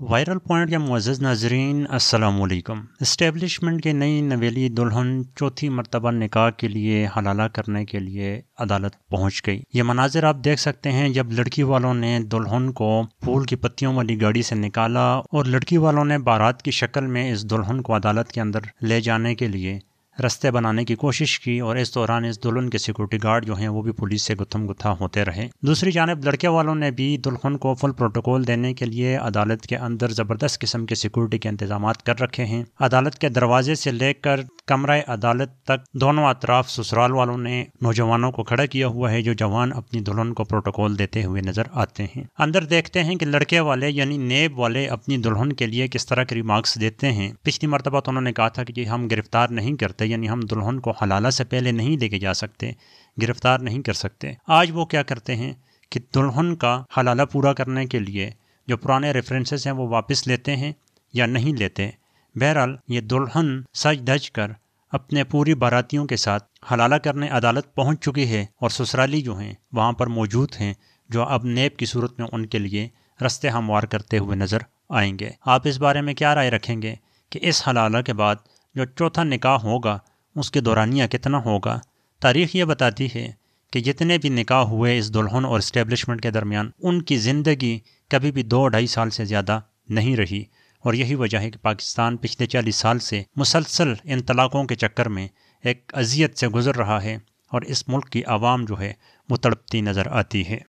viral point के Moz नाजरीन असलकम इस्टेबलिशमेंट के नई नवेली दुल्हन चौथी मरतबा निकाह के लिए हलाला करने के लिए अदालत पहुंच गई ये मनाजिर आप देख सकते हैं जब लड़की वालों ने दुल्हन को फूल की पत्तियों वाली गाड़ी से निकाला और लड़की वालों ने बारात की शक्ल में इस दुल्हन को अदालत के अंदर ले जाने के लिए रास्ते बनाने की कोशिश की और इस दौरान इस दुल्हन के सिक्योरिटी गार्ड जो हैं वो भी पुलिस से गुथम गुथा होते रहे दूसरी जानब लड़के वालों ने भी दुल्हन को फुल प्रोटोकॉल देने के लिए अदालत के अंदर ज़बरदस्त किस्म के सिक्योरिटी के इंतजाम कर रखे हैं अदालत के दरवाजे से लेकर कमरा अदालत तक दोनों अतराफ ससुराल वालों ने नौजवानों को खड़ा किया हुआ है जो जवान अपनी दुल्हन को प्रोटोकॉल देते हुए नजर आते हैं अंदर देखते हैं कि लड़के वाले यानी नेब वाले अपनी दुल्हन के लिए किस तरह के रिमार्क्स देते हैं पिछली मरतबा तो उन्होंने कहा था कि हम गिरफ्तार नहीं करते यानी हम दुल्हन को हलाला से पहले नहीं लेके जा सकते गिरफ्तार नहीं कर सकते आज वो क्या करते हैं कि दुल्हन का हलाला पूरा करने के लिए जो पुराने रेफरेंसेस हैं वो वापस लेते हैं या नहीं लेते बहरहाल ये दुल्हन सज धज कर अपने पूरी बारातियों के साथ हलाला करने अदालत पहुंच चुकी है और ससुराली जो हैं वहाँ पर मौजूद हैं जो अब नेब की सूरत में उनके लिए रस्ते हमवार करते हुए नज़र आएंगे आप इस बारे में क्या राय रखेंगे कि इस हलाला के बाद जो चौथा निकाह होगा उसके दौरानिया कितना होगा तारीख ये बताती है कि जितने भी निकाह हुए इस दुल्हन और इस्टेब्लिशमेंट के दरमियान उनकी ज़िंदगी कभी भी दो ढाई साल से ज़्यादा नहीं रही और यही वजह है कि पाकिस्तान पिछले चालीस साल से मुसलसल इन तलाक़ों के चक्कर में एक अजियत से गुज़र रहा है और इस मुल्क की आवाम जो है वो तड़पती नज़र आती है